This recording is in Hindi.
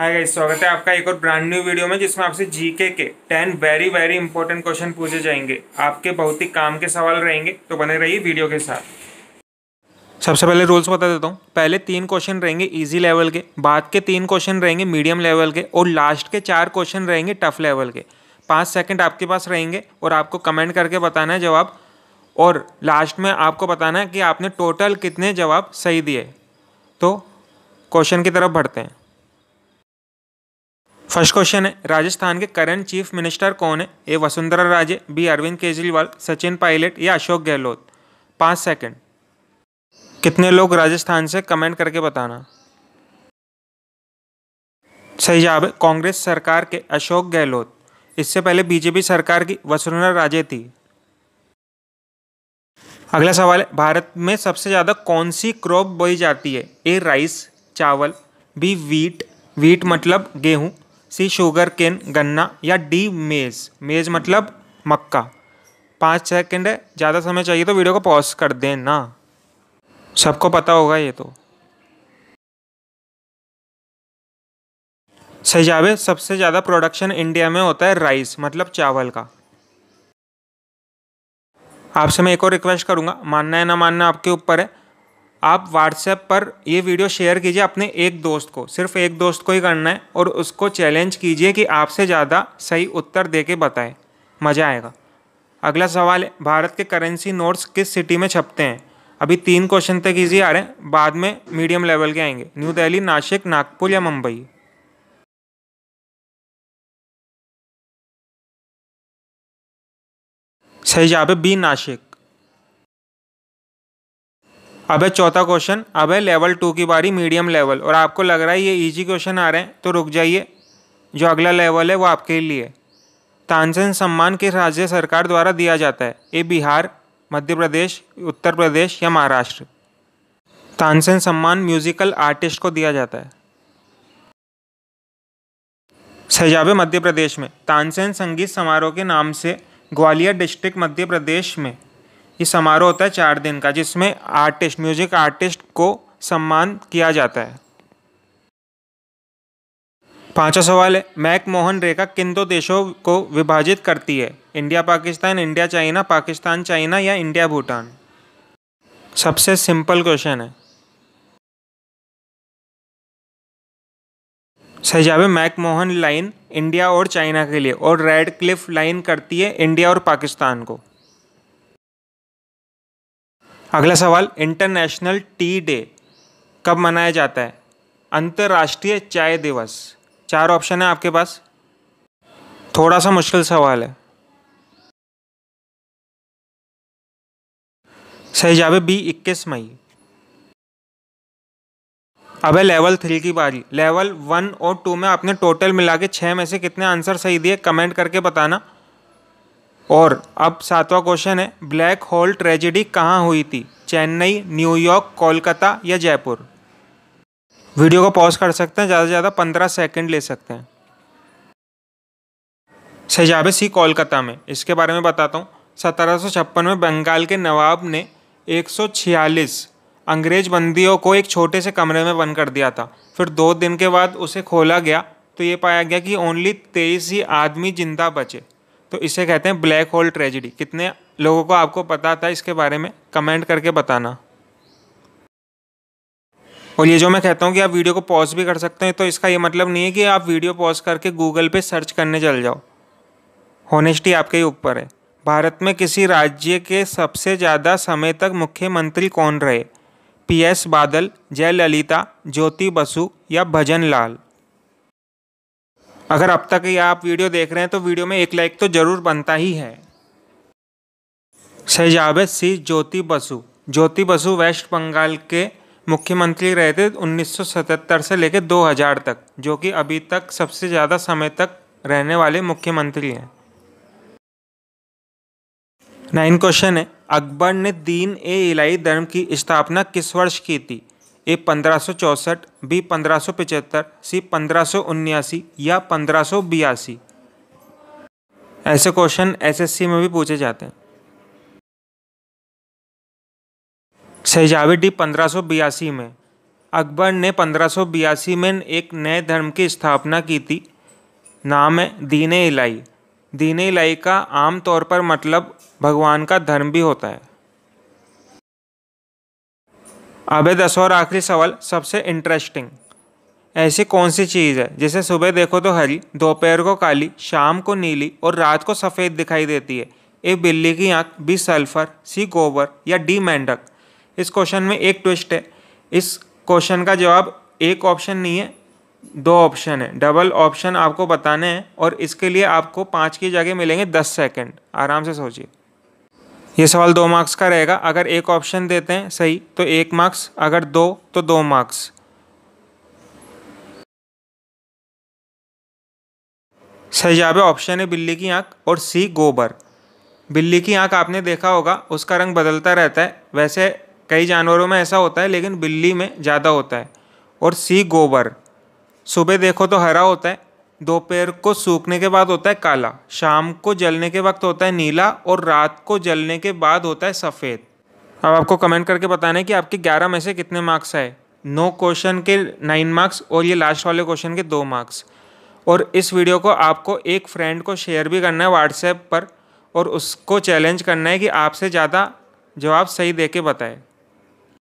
हाय गाइस स्वागत है आपका एक और ब्रांड न्यू वीडियो में जिसमें आपसे जीके के ten very very important question पूछे जाएंगे आपके बहुत ही काम के सवाल रहेंगे तो बने रहिए वीडियो के साथ सबसे पहले रूल्स बता देता हूँ पहले तीन क्वेश्चन रहेंगे इजी लेवल के बाद के तीन क्वेश्चन रहेंगे मीडियम लेवल के और लास्ट के चार क्वेश्चन रहेंगे टफ लेवल के पाँच सेकेंड आपके पास रहेंगे और आपको कमेंट करके बताना है जवाब और लास्ट में आपको बताना है कि आपने टोटल कितने जवाब सही दिए तो क्वेश्चन की तरफ बढ़ते हैं फर्स्ट क्वेश्चन है राजस्थान के करंट चीफ मिनिस्टर कौन है ए वसुंधरा राजे बी अरविंद केजरीवाल सचिन पायलट या अशोक गहलोत पाँच सेकंड कितने लोग राजस्थान से कमेंट करके बताना सही जवाब है कांग्रेस सरकार के अशोक गहलोत इससे पहले बीजेपी सरकार की वसुंधरा राजे थी अगला सवाल है भारत में सबसे ज़्यादा कौन सी क्रॉप बोई जाती है ए राइस चावल बी वीट वीट मतलब गेहूँ सी शुगर केन गन्ना या डी मेज़ मेज़ मतलब मक्का पाँच सेकंड है ज़्यादा समय चाहिए तो वीडियो को पॉज कर देना सबको पता होगा ये तो सजावे सबसे ज़्यादा प्रोडक्शन इंडिया में होता है राइस मतलब चावल का आपसे मैं एक और रिक्वेस्ट करूँगा मानना है ना मानना आपके ऊपर है आप व्हाट्सएप पर ये वीडियो शेयर कीजिए अपने एक दोस्त को सिर्फ एक दोस्त को ही करना है और उसको चैलेंज कीजिए कि आपसे ज़्यादा सही उत्तर दे के बताए मज़ा आएगा अगला सवाल है भारत के करेंसी नोट्स किस सिटी में छपते हैं अभी तीन क्वेश्चन तक ईजी आ रहे हैं बाद में मीडियम लेवल के आएंगे न्यू दिल्ली नासिक नागपुर या मुंबई सही जवाब है बी नासिक अब है चौथा क्वेश्चन अब है लेवल टू की बारी मीडियम लेवल और आपको लग रहा है ये इजी क्वेश्चन आ रहे हैं तो रुक जाइए जो अगला लेवल है वो आपके लिए तानसेन सम्मान किस राज्य सरकार द्वारा दिया जाता है ए बिहार मध्य प्रदेश उत्तर प्रदेश या महाराष्ट्र तानसेन सम्मान म्यूजिकल आर्टिस्ट को दिया जाता है सजाब मध्य प्रदेश में तानसेन संगीत समारोह के नाम से ग्वालियर डिस्ट्रिक्ट मध्य प्रदेश में ये समारोह होता है चार दिन का जिसमें आर्टिस्ट म्यूजिक आर्टिस्ट को सम्मान किया जाता है पांचवा सवाल है मैक मोहन रेखा किन दो देशों को विभाजित करती है India Pakistan India China Pakistan China या इंडिया भूटान सबसे सिंपल क्वेश्चन है सही मैक मोहन लाइन इंडिया और चाइना के लिए और रेड क्लिफ लाइन करती है इंडिया और पाकिस्तान को अगला सवाल इंटरनेशनल टी डे कब मनाया जाता है अंतर्राष्ट्रीय चाय दिवस चार ऑप्शन है आपके पास थोड़ा सा मुश्किल सवाल है सही जवाब बी इक्कीस मई अब है लेवल थ्री की बारी लेवल वन और टू में आपने टोटल मिला के छः में से कितने आंसर सही दिए कमेंट करके बताना और अब सातवां क्वेश्चन है ब्लैक होल ट्रेजेडी कहाँ हुई थी चेन्नई न्यूयॉर्क कोलकाता या जयपुर वीडियो को पॉज कर सकते हैं ज़्यादा से ज़्यादा पंद्रह सेकेंड ले सकते हैं सेजाब सी कोलकाता में इसके बारे में बताता हूँ सत्रह में बंगाल के नवाब ने 146 अंग्रेज बंदियों को एक छोटे से कमरे में बंद कर दिया था फिर दो दिन के बाद उसे खोला गया तो ये पाया गया कि ओनली तेईस ही आदमी जिंदा बचे तो इसे कहते हैं ब्लैक होल ट्रेजिडी कितने लोगों को आपको पता था इसके बारे में कमेंट करके बताना और ये जो मैं कहता हूँ कि आप वीडियो को पॉज भी कर सकते हैं तो इसका ये मतलब नहीं है कि आप वीडियो पॉज करके गूगल पे सर्च करने चल जाओ होनेस्टी आपके ही ऊपर है भारत में किसी राज्य के सबसे ज़्यादा समय तक मुख्यमंत्री कौन रहे पीएस बादल जयललिता ज्योति बसु या भजन लाल अगर अब तक ये आप वीडियो देख रहे हैं तो वीडियो में एक लाइक तो ज़रूर बनता ही है शहजाब सी ज्योति बसु ज्योति बसु वेस्ट बंगाल के मुख्यमंत्री रहे थे 1977 से लेकर 2000 तक जो कि अभी तक सबसे ज़्यादा समय तक रहने वाले मुख्यमंत्री हैं नाइन क्वेश्चन है अकबर ने दीन ए इलाही धर्म की स्थापना किस वर्ष की थी ए पंद्रह सौ बी पंद्रह सौ सी पंद्रह सौ उन्यासी या पंद्रह सौ बयासी ऐसे क्वेश्चन एसएससी में भी पूछे जाते हैं सहजावी डी पंद्रह में अकबर ने पंद्रह में एक नए धर्म की स्थापना की थी नाम है दीन इलाई दीन इलाई का आम तौर पर मतलब भगवान का धर्म भी होता है अबे दस और आखिरी सवाल सबसे इंटरेस्टिंग ऐसी कौन सी चीज़ है जिसे सुबह देखो तो हरी दोपहर को काली शाम को नीली और रात को सफ़ेद दिखाई देती है ए बिल्ली की आँख बी सल्फर सी गोबर या डी मेंढक इस क्वेश्चन में एक ट्विस्ट है इस क्वेश्चन का जवाब एक ऑप्शन नहीं है दो ऑप्शन है डबल ऑप्शन आपको बताने हैं और इसके लिए आपको पाँच की जगह मिलेंगे दस सेकेंड आराम से सोचिए ये सवाल दो मार्क्स का रहेगा अगर एक ऑप्शन देते हैं सही तो एक मार्क्स अगर दो तो दो मार्क्स सही जवाब है ऑप्शन है बिल्ली की आंख और सी गोबर बिल्ली की आंख आपने देखा होगा उसका रंग बदलता रहता है वैसे कई जानवरों में ऐसा होता है लेकिन बिल्ली में ज़्यादा होता है और सी गोबर सुबह देखो तो हरा होता है दोपहर को सूखने के बाद होता है काला शाम को जलने के वक्त होता है नीला और रात को जलने के बाद होता है सफ़ेद अब आपको कमेंट करके बताना है कि आपके ग्यारह में से कितने मार्क्स आए नो क्वेश्चन के नाइन मार्क्स और ये लास्ट वाले क्वेश्चन के दो मार्क्स और इस वीडियो को आपको एक फ्रेंड को शेयर भी करना है व्हाट्सएप पर और उसको चैलेंज करना है कि आपसे ज़्यादा जवाब सही दे के बताए